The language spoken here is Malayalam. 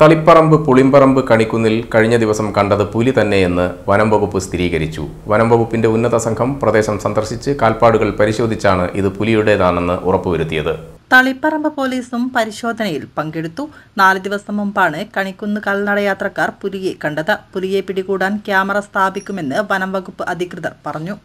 തളിപ്പറമ്പ് പുളിമ്പറമ്പ് കണിക്കുന്നിൽ കഴിഞ്ഞ ദിവസം കണ്ടത് പുലി തന്നെയെന്ന് വനം വകുപ്പ് സ്ഥിരീകരിച്ചു വനം വകുപ്പിന്റെ ഉന്നത സംഘം പ്രദേശം സന്ദർശിച്ച് കാൽപ്പാടുകൾ പരിശോധിച്ചാണ് ഇത് പുലിയുടേതാണെന്ന് ഉറപ്പുവരുത്തിയത് തളിപ്പറമ്പ് പോലീസും പരിശോധനയിൽ പങ്കെടുത്തു നാല് ദിവസം മുമ്പാണ് കണിക്കുന്ന് കൽനടയാത്രക്കാർ പുലിയെ കണ്ടത് പുലിയെ പിടികൂടാൻ ക്യാമറ സ്ഥാപിക്കുമെന്ന് വനം വകുപ്പ് അധികൃതർ പറഞ്ഞു